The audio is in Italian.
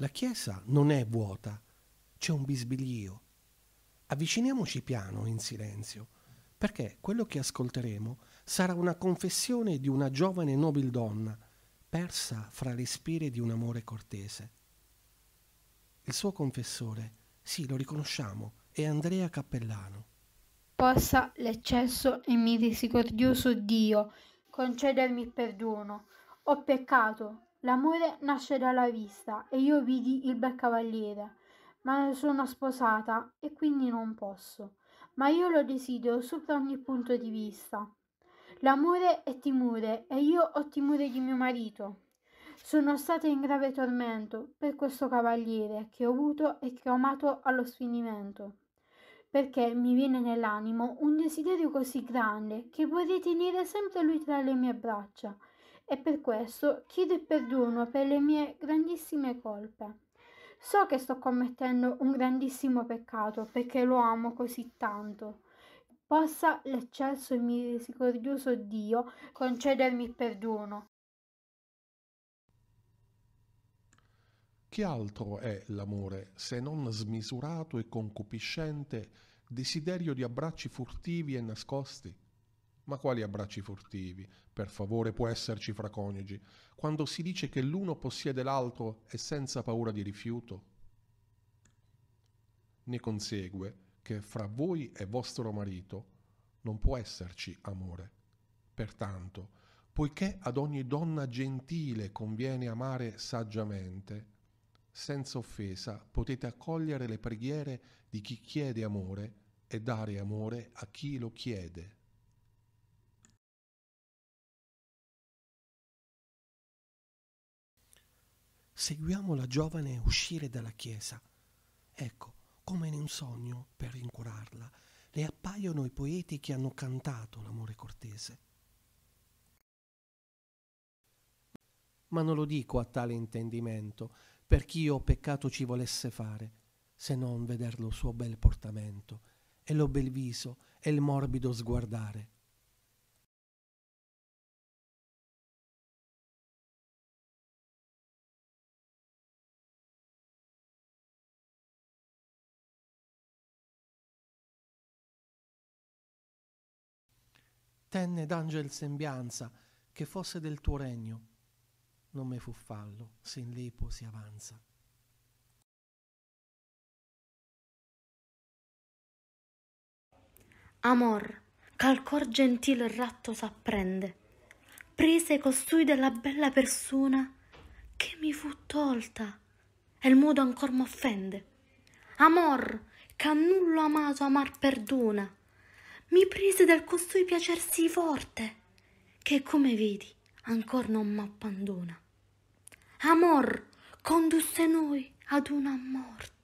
La chiesa non è vuota, c'è un bisbiglio. Avviciniamoci piano in silenzio, perché quello che ascolteremo sarà una confessione di una giovane nobildonna, persa fra le spire di un amore cortese. Il suo confessore, sì, lo riconosciamo, è Andrea Cappellano. Possa l'eccesso e misericordioso Dio concedermi perdono. Ho peccato, L'amore nasce dalla vista e io vidi il bel cavaliere, ma sono sposata e quindi non posso. Ma io lo desidero sopra ogni punto di vista. L'amore è timore e io ho timore di mio marito. Sono stata in grave tormento per questo cavaliere che ho avuto e che ho amato allo sfinimento. Perché mi viene nell'animo un desiderio così grande che vorrei tenere sempre lui tra le mie braccia e per questo chiedo il perdono per le mie grandissime colpe. So che sto commettendo un grandissimo peccato perché lo amo così tanto. Possa l'eccesso e misericordioso Dio concedermi perdono. Che altro è l'amore se non smisurato e concupiscente desiderio di abbracci furtivi e nascosti? Ma quali abbracci furtivi? Per favore, può esserci fra coniugi. Quando si dice che l'uno possiede l'altro e senza paura di rifiuto? Ne consegue che fra voi e vostro marito non può esserci amore. Pertanto, poiché ad ogni donna gentile conviene amare saggiamente, senza offesa potete accogliere le preghiere di chi chiede amore e dare amore a chi lo chiede. seguiamo la giovane uscire dalla chiesa. Ecco, come in un sogno, per rincurarla, le appaiono i poeti che hanno cantato l'amore cortese. Ma non lo dico a tale intendimento, per chi io peccato ci volesse fare, se non veder lo suo bel portamento, e lo bel viso, e il morbido sguardare. tenne d'angel sembianza, che fosse del tuo regno. Non me fu fallo, se in lipo si avanza. Amor, ch'al gentil ratto s'apprende, prese costui della bella persona che mi fu tolta, e il modo ancor m'offende. Amor, che a nullo amato amar perdona, mi prese dal costui piacersi forte, che come vedi ancor non m'abbandona. Amor condusse noi ad una morte.